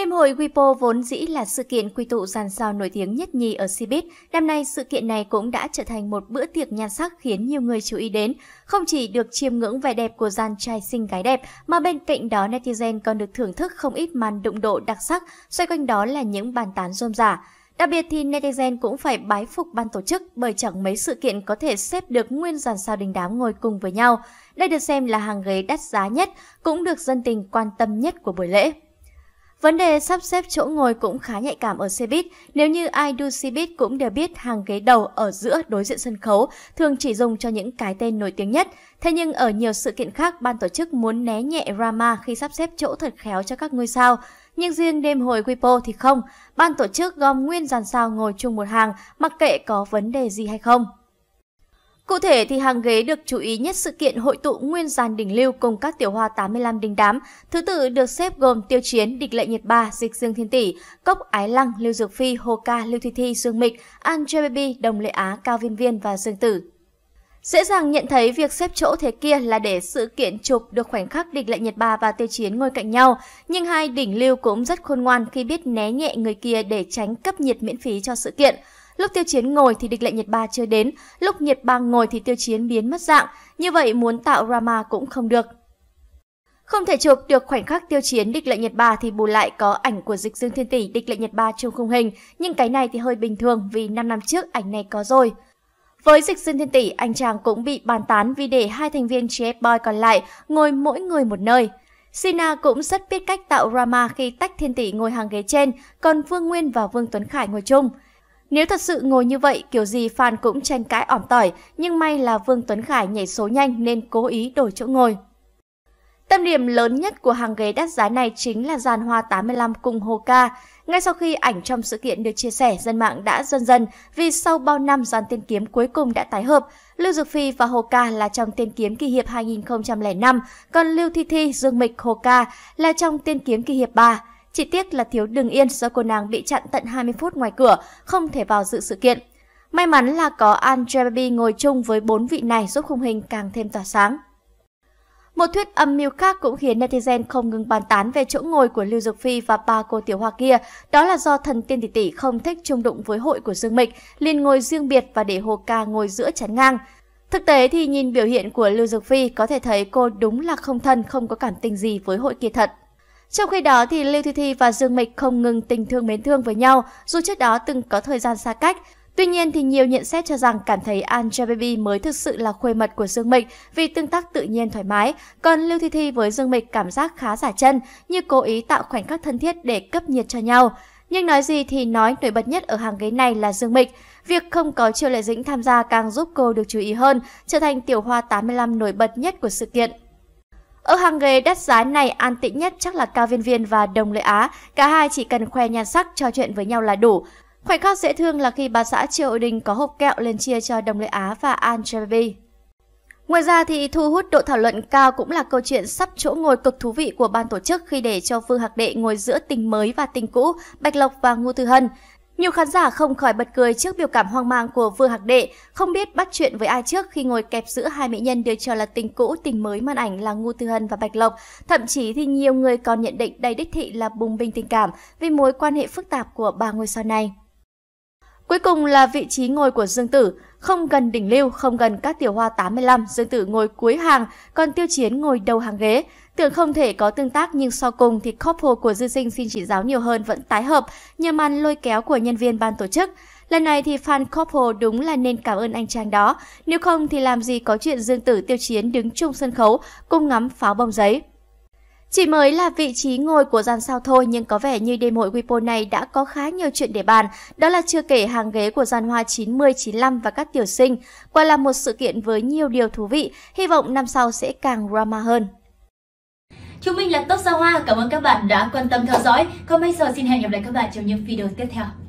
Đêm hội Wipo vốn dĩ là sự kiện quy tụ dàn sao nổi tiếng nhất nhì ở Cbiz. Năm nay, sự kiện này cũng đã trở thành một bữa tiệc nhan sắc khiến nhiều người chú ý đến. Không chỉ được chiêm ngưỡng vẻ đẹp của dàn trai xinh gái đẹp, mà bên cạnh đó netizen còn được thưởng thức không ít màn đụng độ đặc sắc, xoay quanh đó là những bàn tán rôm rả. Đặc biệt thì netizen cũng phải bái phục ban tổ chức bởi chẳng mấy sự kiện có thể xếp được nguyên dàn sao đình đám ngồi cùng với nhau. Đây được xem là hàng ghế đắt giá nhất, cũng được dân tình quan tâm nhất của buổi lễ. Vấn đề sắp xếp chỗ ngồi cũng khá nhạy cảm ở xe buýt. Nếu như ai đu xe buýt cũng đều biết hàng ghế đầu ở giữa đối diện sân khấu thường chỉ dùng cho những cái tên nổi tiếng nhất. Thế nhưng ở nhiều sự kiện khác, ban tổ chức muốn né nhẹ drama khi sắp xếp chỗ thật khéo cho các ngôi sao. Nhưng riêng đêm hồi Wipo thì không, ban tổ chức gom nguyên dàn sao ngồi chung một hàng mặc kệ có vấn đề gì hay không. Cụ thể thì hàng ghế được chú ý nhất sự kiện hội tụ nguyên gian đỉnh lưu cùng các tiểu hoa 85 đình đám. Thứ tự được xếp gồm Tiêu Chiến, Địch Lệ Nhiệt Ba, Dịch Dương Thiên Tỷ, Cốc Ái Lăng, Lưu Dược Phi, Hồ Ca, Lưu Thi Thi, Dương Mịch, An Baby, Đồng Lệ Á, Cao Viên Viên và Dương Tử. Dễ dàng nhận thấy việc xếp chỗ thế kia là để sự kiện chụp được khoảnh khắc địch lệ Nhiệt Ba và Tiêu Chiến ngồi cạnh nhau, nhưng hai đỉnh lưu cũng rất khôn ngoan khi biết né nhẹ người kia để tránh cấp nhiệt miễn phí cho sự kiện. Lúc tiêu chiến ngồi thì địch lệ nhiệt Ba chưa đến, lúc nhiệt Ba ngồi thì tiêu chiến biến mất dạng. Như vậy muốn tạo drama cũng không được. Không thể chụp được khoảnh khắc tiêu chiến địch lệ nhiệt Ba thì bù lại có ảnh của dịch dương thiên tỷ địch lệ nhiệt Ba trong khung hình, nhưng cái này thì hơi bình thường vì 5 năm trước ảnh này có rồi. Với dịch dương thiên tỷ, anh chàng cũng bị bàn tán vì để hai thành viên GF Boy còn lại ngồi mỗi người một nơi. Sina cũng rất biết cách tạo drama khi tách thiên tỷ ngồi hàng ghế trên, còn Vương Nguyên và Vương Tuấn Khải ngồi chung. Nếu thật sự ngồi như vậy, kiểu gì fan cũng tranh cãi ỏm tỏi, nhưng may là Vương Tuấn Khải nhảy số nhanh nên cố ý đổi chỗ ngồi. Tâm điểm lớn nhất của hàng ghế đắt giá này chính là giàn hoa 85 cùng Hồ Ca. Ngay sau khi ảnh trong sự kiện được chia sẻ, dân mạng đã dần dần vì sau bao năm giàn tiên kiếm cuối cùng đã tái hợp. Lưu Dược Phi và Hồ Ca là trong tiên kiếm kỳ hiệp 2005, còn Lưu Thi Thi, Dương Mịch, Hồ Ca là trong tiên kiếm kỳ hiệp 3. Chỉ tiếc là thiếu Đường yên do cô nàng bị chặn tận 20 phút ngoài cửa, không thể vào dự sự kiện. May mắn là có Angelababy ngồi chung với bốn vị này giúp khung hình càng thêm tỏa sáng. Một thuyết âm mưu khác cũng khiến netizen không ngừng bàn tán về chỗ ngồi của Lưu Dục Phi và ba cô tiểu hoa kia, đó là do thần tiên tỷ tỷ không thích chung đụng với hội của Dương Mịch, liền ngồi riêng biệt và để Hồ Ca ngồi giữa chắn ngang. Thực tế thì nhìn biểu hiện của Lưu Dược Phi có thể thấy cô đúng là không thân, không có cảm tình gì với hội kia thật. Trong khi đó thì Lưu Thi Thi và Dương Mịch không ngừng tình thương mến thương với nhau, dù trước đó từng có thời gian xa cách. Tuy nhiên thì nhiều nhận xét cho rằng cảm thấy Angel Baby mới thực sự là khuê mật của Dương Mịch vì tương tác tự nhiên thoải mái, còn Lưu Thi Thi với Dương Mịch cảm giác khá giả chân, như cố ý tạo khoảnh khắc thân thiết để cấp nhiệt cho nhau. Nhưng nói gì thì nói nổi bật nhất ở hàng ghế này là Dương Mịch. Việc không có Triệu Lệ Dĩnh tham gia càng giúp cô được chú ý hơn, trở thành tiểu hoa 85 nổi bật nhất của sự kiện. Ở hàng ghế đắt giá này, an tĩnh nhất chắc là Cao Viên Viên và Đồng Lệ Á. Cả hai chỉ cần khoe nhan sắc, trò chuyện với nhau là đủ. Khoảnh khắc dễ thương là khi bà xã Triệu Đình có hộp kẹo lên chia cho Đồng Lệ Á và an Angelaby. Ngoài ra thì thu hút độ thảo luận cao cũng là câu chuyện sắp chỗ ngồi cực thú vị của ban tổ chức khi để cho Phương Hạc Đệ ngồi giữa tình mới và tình cũ, Bạch Lộc và Ngô thư Hân. Nhiều khán giả không khỏi bật cười trước biểu cảm hoang mang của Vương Hạc Đệ, không biết bắt chuyện với ai trước khi ngồi kẹp giữa hai mỹ nhân được cho là tình cũ tình mới màn ảnh là Ngô Tư Hân và Bạch Lộc. Thậm chí thì nhiều người còn nhận định đầy đích thị là bùng binh tình cảm vì mối quan hệ phức tạp của ba ngôi sao này. Cuối cùng là vị trí ngồi của Dương Tử, không gần đỉnh lưu, không gần các tiểu hoa 85, Dương Tử ngồi cuối hàng, còn Tiêu Chiến ngồi đầu hàng ghế. Tưởng không thể có tương tác nhưng sau cùng thì couple của dư sinh xin chỉ giáo nhiều hơn vẫn tái hợp nhờ màn lôi kéo của nhân viên ban tổ chức. Lần này thì fan couple đúng là nên cảm ơn anh chàng đó, nếu không thì làm gì có chuyện Dương Tử Tiêu Chiến đứng chung sân khấu cùng ngắm pháo bông giấy. Chỉ mới là vị trí ngồi của gian sao thôi nhưng có vẻ như đêm hội Wipo này đã có khá nhiều chuyện để bàn, đó là chưa kể hàng ghế của gian hoa 90, 95 và các tiểu sinh. Quả là một sự kiện với nhiều điều thú vị, hy vọng năm sau sẽ càng drama hơn. Chúng mình là Tốt Sao Hoa, cảm ơn các bạn đã quan tâm theo dõi. Còn bây giờ xin hẹn gặp lại các bạn trong những video tiếp theo.